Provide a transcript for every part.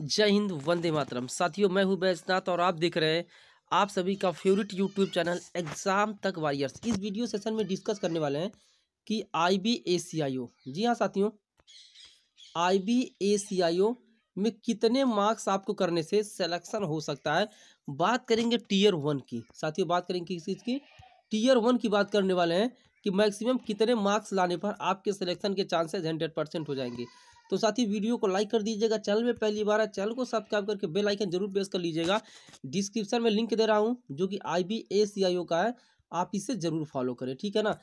जय हिंद वंदे मातरम साथियों मैं हूं बैजनाथ और आप देख रहे हैं आप सभी का फेवरेट यूट्यूब चैनल एग्ज़ाम तक वारियर्स इस वीडियो सेशन में डिस्कस करने वाले हैं कि आई बी ए सी आई ओ जी हाँ साथियों आई बी ए सी आई ओ में कितने मार्क्स आपको करने से सिलेक्शन हो सकता है बात करेंगे टीयर वन की साथियों बात करेंगे किस चीज़ की टीयर वन की बात करने वाले हैं कि मैक्सिमम कितने मार्क्स लाने पर आपके सिलेक्शन के चांसेस हंड्रेड परसेंट हो जाएंगे तो साथ ही वीडियो को लाइक कर दीजिएगा चैनल में पहली बार है चैनल को सब्सक्राइब करके बेल आइकन जरूर प्रेस कर लीजिएगा डिस्क्रिप्शन में लिंक दे रहा हूँ जो कि आई बी ए सी आई ओ का है आप इसे जरूर फॉलो करें ठीक है ना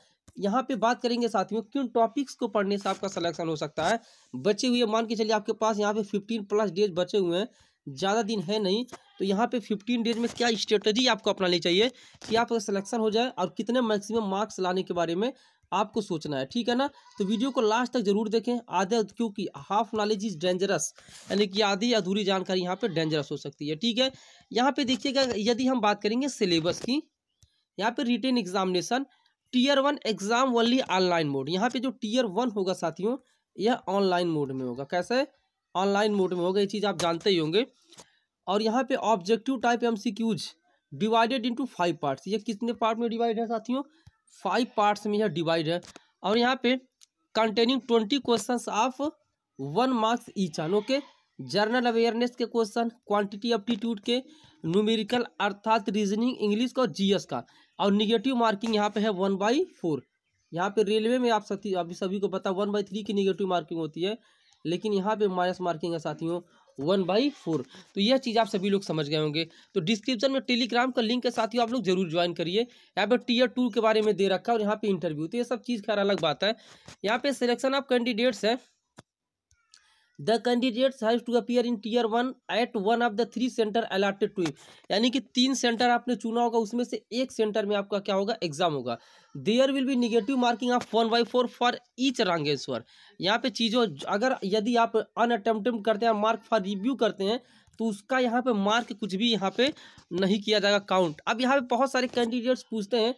यहाँ पे बात करेंगे साथियों किन टॉपिक्स को पढ़ने से आपका सिलेक्शन हो सकता है बचे हुए मान के चलिए आपके पास यहाँ पे फिफ्टीन प्लस डेज बचे हुए हैं ज़्यादा दिन है नहीं तो यहाँ पे फिफ्टीन डेज में क्या स्ट्रेटजी आपको अपनानी चाहिए कि आपका सिलेक्शन हो जाए और कितने मैक्सिमम मार्क्स लाने के बारे में आपको सोचना है ठीक है ना तो वीडियो को लास्ट तक जरूर देखें आधे क्योंकि हाफ नॉलेज इज डेंजरस यानी कि आधी अधूरी जानकारी यहाँ पे डेंजरस हो सकती है ठीक है यहाँ पे देखिएगा यदि हम बात करेंगे सिलेबस की यहाँ पे written examination tier one exam only online mode यहाँ पे जो टीयर वन होगा साथियों यह ऑनलाइन मोड में होगा कैसे ऑनलाइन मोड में होगा ये चीज़ आप जानते ही होंगे और यहाँ पे objective type MCQs divided into five parts ये कितने पार्ट में डिवाइड है साथियों फाइव पार्ट्स में यह डिवाइड है और यहाँ पे containing twenty question of one marks each on okay general awareness के क्वेश्चन क्वांटिटी एप्टीट्यूड के न्यूमेरिकल अर्थात रीजनिंग इंग्लिश का जीएस का और निगेटिव मार्किंग यहाँ पे है वन बाई फोर यहाँ पे रेलवे में आप सभी अभी सभी को पता वन बाई थ्री की निगेटिव मार्किंग होती है लेकिन यहाँ पे माइनस मार्किंग है साथियों वन बाई फोर तो यह चीज़ आप सभी लोग समझ गए होंगे तो डिस्क्रिप्शन में टेलीग्राम का लिंक के साथ ही आप लोग जरूर ज्वाइन करिए यहाँ पे टीयर टू के बारे में दे रखा है और यहाँ पे इंटरव्यू तो ये सब चीज़ खैर अलग बात है यहाँ पे सिलेक्शन ऑफ कैंडिडेट्स है the candidates has to appear in tier one at one of the three centre allotted to यानी कि तीन सेंटर आपने चुना होगा उसमें से एक सेंटर में आपका क्या होगा एग्जाम होगा there will be negative marking of one by four for each wrong answer यहाँ पे चीज़ों अगर यदि आप अनअटेम्प्ट करते हैं मार्क फॉर रिव्यू करते हैं तो उसका यहाँ पे मार्क कुछ भी यहाँ पे नहीं किया जाएगा काउंट अब यहाँ पे बहुत सारे कैंडिडेट्स पूछते हैं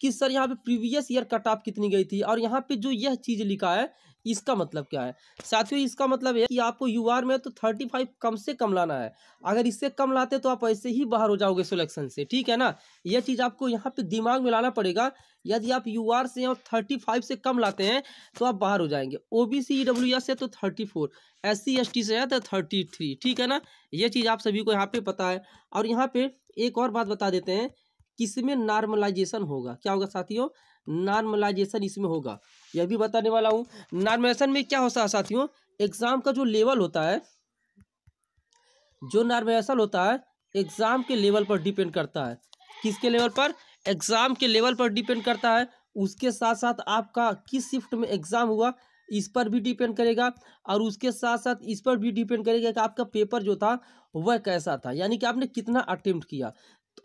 कि सर यहाँ पे प्रीवियस ईयर कट ऑफ कितनी गई थी और यहाँ पे जो यह चीज़ लिखा है इसका मतलब क्या है साथियों इसका मतलब है कि आपको यू आर में तो थर्टी फाइव कम से कम लाना है अगर इससे कम लाते तो आप ऐसे ही बाहर हो जाओगे सिलेक्शन से ठीक है ना यह चीज़ आपको यहाँ पे दिमाग में लाना पड़ेगा यदि आप यू आर से और थर्टी फाइव से कम लाते हैं तो आप बाहर हो जाएंगे O B C E W S से तो thirty four S C S T से है तो थर्टी थ्री ठीक है ना ये चीज़ आप सभी को यहाँ पे पता है और यहाँ पे एक और बात बता देते हैं किसमें नॉर्मलाइजेशन होगा क्या होगा साथियों नॉर्मलाइजेशन इसमें होगा यह भी बताने वाला हूँ नॉर्मलाइजेशन में क्या होता है साथियों एग्जाम का जो लेवल होता है जो नॉर्मलाइजेशन होता है एग्जाम के लेवल पर डिपेंड करता है किसके लेवल पर एग्जाम के लेवल पर डिपेंड करता है उसके साथ साथ आपका किस शिफ्ट में एग्जाम हुआ इस पर भी डिपेंड करेगा और उसके साथ साथ इस पर भी डिपेंड करेगा कि आपका पेपर जो था वह कैसा था यानी कि आपने कितना अटेम्प्ट किया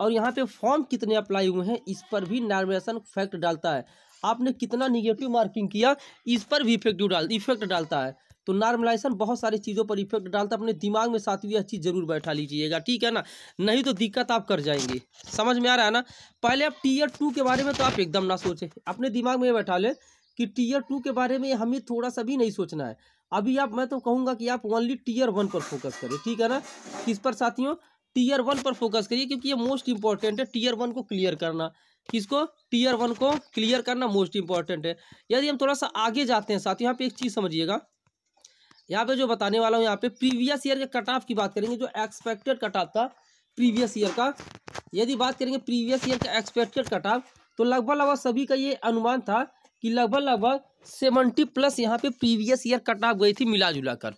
और यहाँ पे फॉर्म कितने अप्लाई हुए हैं इस पर भी नॉर्मेशन फैक्ट डालता है आपने कितना निगेटिव मार्किंग किया इस पर भी इफेक्ट डाल इफेक्ट डालता है तो नॉर्मलाइजेशन बहुत सारी चीज़ों पर इफेक्ट डालता है अपने दिमाग में यह अच्छी जरूर बैठा लीजिएगा ठीक है ना नहीं तो दिक्कत आप कर जाएंगे समझ में आ रहा है ना पहले आप टीयर टू के बारे में तो आप एकदम ना सोचें अपने दिमाग में बैठा लें कि टीयर टू के बारे में हमें थोड़ा सा भी नहीं सोचना है अभी आप मैं तो कहूँगा कि आप ओनली टीयर वन पर फोकस करें ठीक है ना किस पर साथियों टीयर वन पर फोकस करिए क्योंकि ये मोस्ट इंपॉर्टेंट है टीयर वन को क्लियर करना किसको टीयर वन को क्लियर करना मोस्ट इंपॉर्टेंट है यदि हम थोड़ा सा आगे जाते हैं साथ यहाँ पे एक चीज़ समझिएगा यहाँ पे जो बताने वाला हूँ यहाँ पे प्रीवियस ईयर के कट ऑफ की बात करेंगे जो एक्सपेक्टेड कट ऑफ था प्रीवियस ईयर का यदि बात करेंगे प्रीवियस ईयर का एक्सपेक्टेड कट ऑफ तो लगभग लगभग सभी का ये अनुमान था कि लगभग लगभग सेवेंटी प्लस यहाँ पे प्रीवियस ईयर कट ऑफ गई थी मिला जुला कर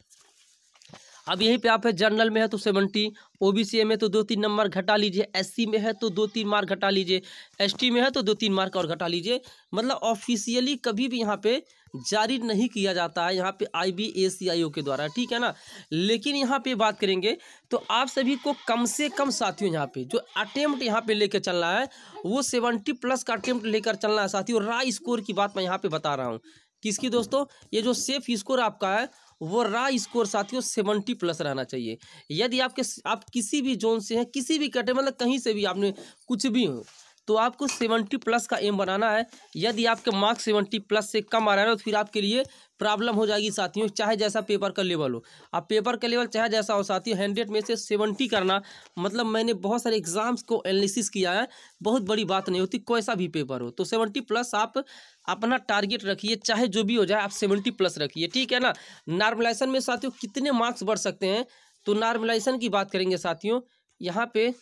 अब यहीं पे आप है तो तो जनरल में है तो सेवेंटी ओबीसी में तो दो तीन नंबर घटा लीजिए सी में है तो दो तीन मार्क घटा लीजिए टी में है तो दो तीन मार्क और घटा लीजिए मतलब ऑफिशियली कभी भी यहाँ पे जारी नहीं किया जाता है यहाँ पे आई बी ए सी आई ओ के द्वारा ठीक है ना लेकिन यहाँ पे बात करेंगे तो आप सभी को कम से कम साथियों यहाँ पे जो अटेम्प्ट यहाँ पे लेकर चलना है वो सेवेंटी प्लस का अटेम्प्ट लेकर चलना है साथियों राय स्कोर की बात मैं यहाँ पे बता रहा हूँ किसकी दोस्तों ये जो सेफ स्कोर आपका है वो रा स्कोर साथियों सेवेंटी प्लस रहना चाहिए यदि आपके आप किसी भी जोन से हैं किसी भी कैटेगरी मतलब कहीं से भी आपने कुछ भी हो तो आपको सेवेंटी प्लस का एम बनाना है यदि आपके मार्क्स सेवेंटी प्लस से कम आ रहा है तो फिर आपके लिए प्रॉब्लम हो जाएगी साथियों चाहे जैसा पेपर का लेवल हो आप पेपर का लेवल चाहे जैसा हो साथियों हंड्रेड में से सेवेंटी करना मतलब मैंने बहुत सारे एग्जाम्स को एनालिसिस किया है बहुत बड़ी बात नहीं होती कैसा भी पेपर हो तो सेवेंटी प्लस आप अपना टारगेट रखिए चाहे जो भी हो जाए आप सेवेंटी प्लस रखिए ठीक है ना नॉर्मलाइजेशन में साथियों कितने मार्क्स बढ़ सकते हैं तो नॉर्मलाइजेशन की बात करेंगे साथियों यहाँ पे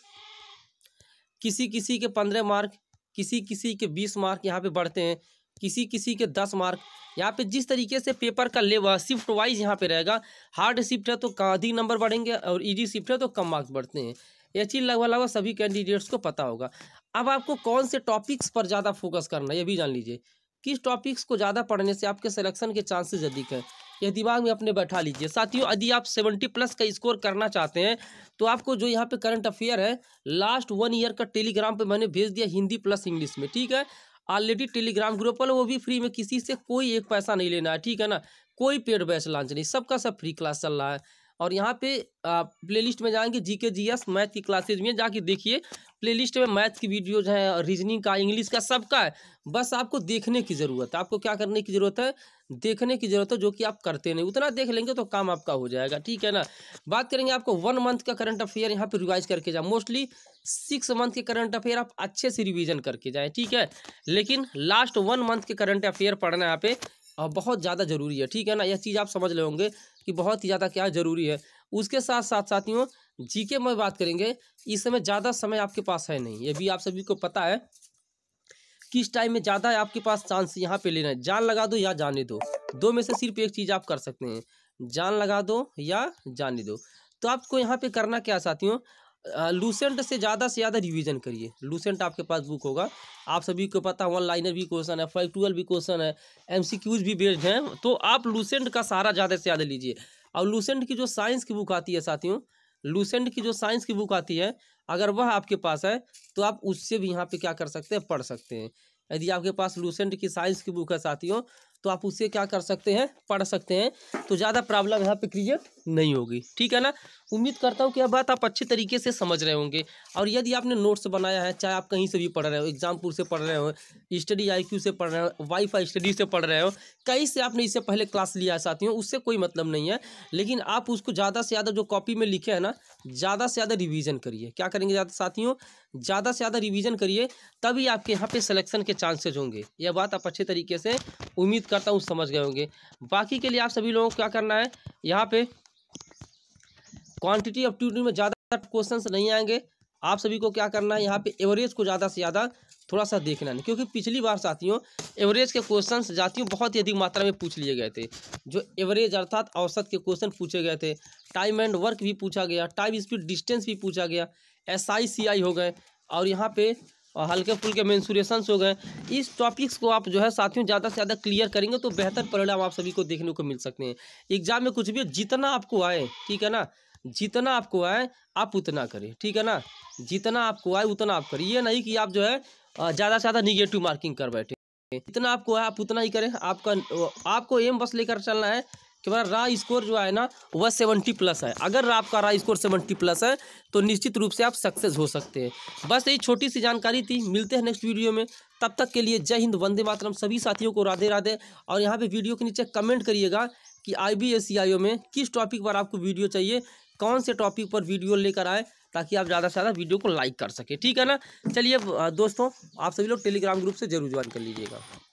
किसी किसी के पंद्रह मार्क किसी किसी के बीस मार्क यहाँ पे बढ़ते हैं किसी किसी के दस मार्क यहाँ पे जिस तरीके से पेपर का लेवल शिफ्ट वाइज यहाँ पे रहेगा हार्ड शिफ्ट है तो अधिक नंबर बढ़ेंगे और ईजी शिफ्ट है तो कम मार्क्स बढ़ते हैं यह चीज़ लगभग लगभग सभी कैंडिडेट्स को पता होगा अब आपको कौन से टॉपिक्स पर ज़्यादा फोकस करना है ये भी जान लीजिए किस टॉपिक्स को ज़्यादा पढ़ने से आपके सिलेक्शन के चांसेज अधिक हैं या दिमाग में अपने बैठा लीजिए साथियों यदि आप सेवेंटी प्लस का स्कोर करना चाहते हैं तो आपको जो यहाँ पे करंट अफेयर है लास्ट वन ईयर का टेलीग्राम पे मैंने भेज दिया हिंदी प्लस इंग्लिश में ठीक है ऑलरेडी टेलीग्राम ग्रुप पर वो भी फ्री में किसी से कोई एक पैसा नहीं लेना है ठीक है ना कोई पेड बैच लॉन्च नहीं सबका सब फ्री क्लास चल रहा है और यहाँ पे प्लेलिस्ट में जाएंगे जीके जीएस मैथ की क्लासेज में जाके देखिए प्लेलिस्ट में मैथ की वीडियोज हैं रीजनिंग का इंग्लिश का सबका है बस आपको देखने की ज़रूरत है आपको क्या करने की ज़रूरत है देखने की ज़रूरत है जो कि आप करते नहीं उतना देख लेंगे तो काम आपका हो जाएगा ठीक है ना बात करेंगे आपको वन मंथ का करंट अफेयर यहाँ पर रिवाइज करके जाए मोस्टली सिक्स मंथ के करंट अफेयर आप अच्छे से रिविजन करके जाएँ ठीक है लेकिन लास्ट वन मंथ के करंट अफेयर पढ़ना यहाँ पे और बहुत ज़्यादा ज़रूरी है ठीक है ना यह चीज़ आप समझ रहे होंगे कि बहुत ही ज़्यादा क्या ज़रूरी है उसके साथ साथ साथियों जीके में बात करेंगे इस समय ज़्यादा समय आपके पास है नहीं ये भी आप सभी को पता है किस टाइम में ज़्यादा आपके पास चांस यहाँ पे लेना है जान लगा दो या जाने दो दो में से सिर्फ एक चीज़ आप कर सकते हैं जान लगा दो या जाने दो तो आपको यहाँ पे करना क्या साथियों लूसेंट से ज़्यादा से ज़्यादा रिवीजन करिए लूसेंट आपके पास बुक होगा आप सभी को पता है वन लाइनर भी क्वेश्चन है फाइव ट्वेल्व भी क्वेश्चन है एमसीक्यूज भी बेस्ड हैं तो आप लूसेंट का सहारा ज़्यादा से ज़्यादा लीजिए और लूसेंट की जो साइंस की बुक आती है साथियों लूसेंट की जो साइंस की बुक आती है अगर वह आपके पास है तो आप उससे भी यहाँ पे क्या कर सकते हैं पढ़ सकते हैं यदि आपके पास लूसेंट की साइंस की बुक है साथियों तो आप उसे क्या कर सकते हैं पढ़ सकते हैं तो ज़्यादा प्रॉब्लम यहाँ पे क्रिएट नहीं होगी ठीक है ना उम्मीद करता हूँ कि यह बात आप अच्छे तरीके से समझ रहे होंगे और यदि आपने नोट्स बनाया है चाहे आप कहीं से भी पढ़ रहे हो एग्जामपुर से पढ़ रहे हो स्टडी आई से पढ़ रहे हो वाईफाई स्टडी से पढ़ रहे हो कहीं से आपने इससे पहले क्लास लिया है साथियों उससे कोई मतलब नहीं है लेकिन आप उसको ज़्यादा से ज़्यादा जो कॉपी में लिखे हैं ना ज़्यादा से ज़्यादा रिविज़न करिए क्या करेंगे ज़्यादा साथियों ज़्यादा से ज़्यादा रिविज़न करिए तभी आपके यहाँ पर सलेक्शन के चांसेज होंगे यह बात आप अच्छे तरीके से उम्मीद करता हूँ समझ गए होंगे बाकी के लिए आप सभी लोगों को क्या करना है यहाँ पे क्वांटिटी ऑफ ट्यूटी में ज़्यादा क्वेश्चन नहीं आएंगे आप सभी को क्या करना है यहाँ पे एवरेज को ज़्यादा से ज़्यादा थोड़ा सा देखना है क्योंकि पिछली बार साथियों एवरेज के क्वेश्चन जातियों बहुत ही अधिक मात्रा में पूछ लिए गए थे जो एवरेज अर्थात औसत के क्वेश्चन पूछे गए थे टाइम एंड वर्क भी पूछा गया टाइम स्पीड डिस्टेंस भी पूछा गया एस आई सी आई हो गए और यहाँ पे और हल्के फुल्के मैंसूरेशंस हो गए इस टॉपिक्स को आप जो है साथियों ज़्यादा से ज़्यादा क्लियर करेंगे तो बेहतर परिणाम आप सभी को देखने को मिल सकते हैं एग्जाम में कुछ भी जितना आपको आए ठीक है ना जितना आपको आए आप उतना करें ठीक है ना जितना आपको आए उतना आप करें ये नहीं कि आप जो है ज़्यादा से ज़्यादा निगेटिव मार्किंग कर बैठे जितना आपको आए आप उतना ही करें आपका आपको एम बस लेकर चलना है कि हमारा रा स्कोर जो है ना वह सेवेंटी प्लस है अगर आपका रा स्कोर सेवेंटी प्लस है तो निश्चित रूप से आप सक्सेस हो सकते हैं बस यही छोटी सी जानकारी थी मिलते हैं नेक्स्ट वीडियो में तब तक के लिए जय हिंद वंदे मातरम सभी साथियों को राधे राधे और यहाँ पे वीडियो के नीचे कमेंट करिएगा कि आई बी एस में किस टॉपिक पर आपको वीडियो चाहिए कौन से टॉपिक पर वीडियो लेकर आए ताकि आप ज़्यादा से ज़्यादा वीडियो को लाइक कर सकें ठीक है ना चलिए दोस्तों आप सभी लोग टेलीग्राम ग्रुप से जरूर ज्वाइन कर लीजिएगा